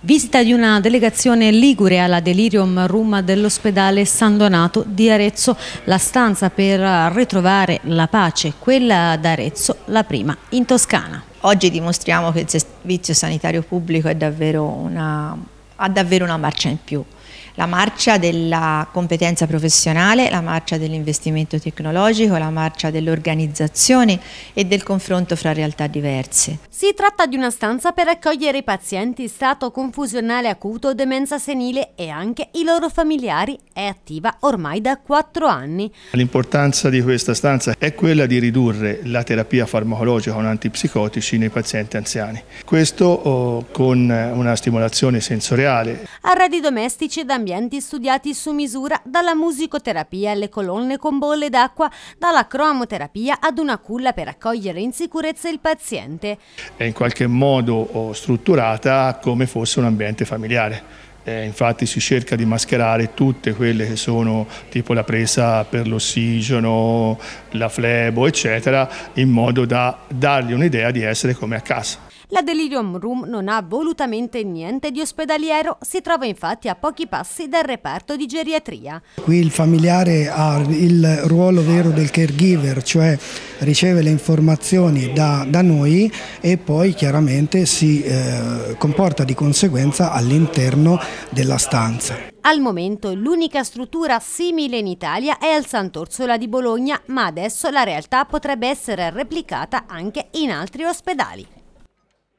Visita di una delegazione ligure alla Delirium Room dell'ospedale San Donato di Arezzo, la stanza per ritrovare la pace, quella d'Arezzo, la prima in Toscana. Oggi dimostriamo che il servizio sanitario pubblico davvero una, ha davvero una marcia in più la marcia della competenza professionale, la marcia dell'investimento tecnologico, la marcia dell'organizzazione e del confronto fra realtà diverse. Si tratta di una stanza per accogliere i pazienti in stato confusionale acuto, demenza senile e anche i loro familiari. È attiva ormai da 4 anni. L'importanza di questa stanza è quella di ridurre la terapia farmacologica con antipsicotici nei pazienti anziani. Questo oh, con una stimolazione sensoriale arredi domestici ed ambienti studiati su misura dalla musicoterapia alle colonne con bolle d'acqua, dalla cromoterapia ad una culla per accogliere in sicurezza il paziente. È in qualche modo oh, strutturata come fosse un ambiente familiare. Eh, infatti si cerca di mascherare tutte quelle che sono tipo la presa per l'ossigeno, la flebo eccetera in modo da dargli un'idea di essere come a casa. La Delirium Room non ha volutamente niente di ospedaliero, si trova infatti a pochi passi dal reparto di geriatria. Qui il familiare ha il ruolo vero del caregiver, cioè riceve le informazioni da, da noi e poi chiaramente si eh, comporta di conseguenza all'interno della stanza. Al momento l'unica struttura simile in Italia è al Sant'Orsola di Bologna, ma adesso la realtà potrebbe essere replicata anche in altri ospedali.